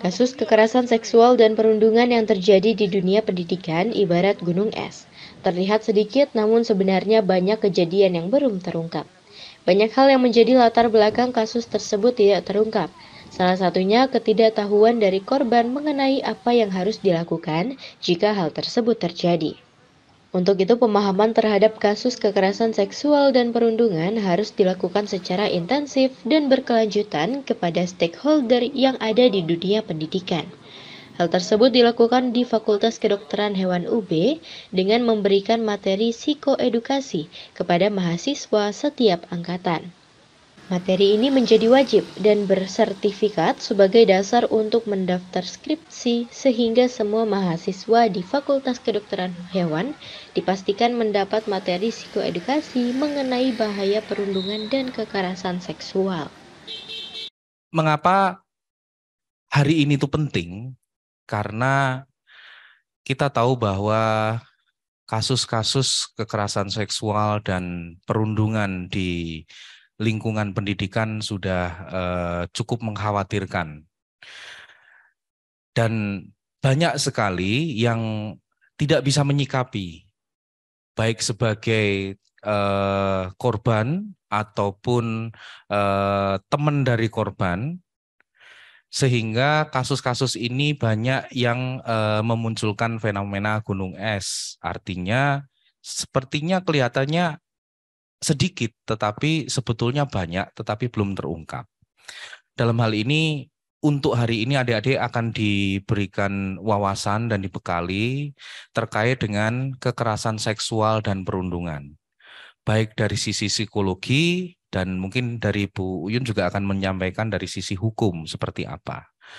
Kasus kekerasan seksual dan perundungan yang terjadi di dunia pendidikan ibarat gunung es. Terlihat sedikit namun sebenarnya banyak kejadian yang belum terungkap. Banyak hal yang menjadi latar belakang kasus tersebut tidak terungkap. Salah satunya ketidaktahuan dari korban mengenai apa yang harus dilakukan jika hal tersebut terjadi. Untuk itu, pemahaman terhadap kasus kekerasan seksual dan perundungan harus dilakukan secara intensif dan berkelanjutan kepada stakeholder yang ada di dunia pendidikan. Hal tersebut dilakukan di Fakultas Kedokteran Hewan UB dengan memberikan materi psikoedukasi kepada mahasiswa setiap angkatan. Materi ini menjadi wajib dan bersertifikat sebagai dasar untuk mendaftar skripsi sehingga semua mahasiswa di Fakultas Kedokteran Hewan dipastikan mendapat materi psikoedukasi mengenai bahaya perundungan dan kekerasan seksual. Mengapa hari ini itu penting? Karena kita tahu bahwa kasus-kasus kekerasan seksual dan perundungan di lingkungan pendidikan sudah eh, cukup mengkhawatirkan. Dan banyak sekali yang tidak bisa menyikapi baik sebagai eh, korban ataupun eh, teman dari korban sehingga kasus-kasus ini banyak yang e, memunculkan fenomena gunung es. Artinya sepertinya kelihatannya sedikit tetapi sebetulnya banyak tetapi belum terungkap. Dalam hal ini untuk hari ini adik-adik akan diberikan wawasan dan dibekali terkait dengan kekerasan seksual dan perundungan. Baik dari sisi psikologi dan mungkin dari Bu Uyun juga akan menyampaikan dari sisi hukum seperti apa.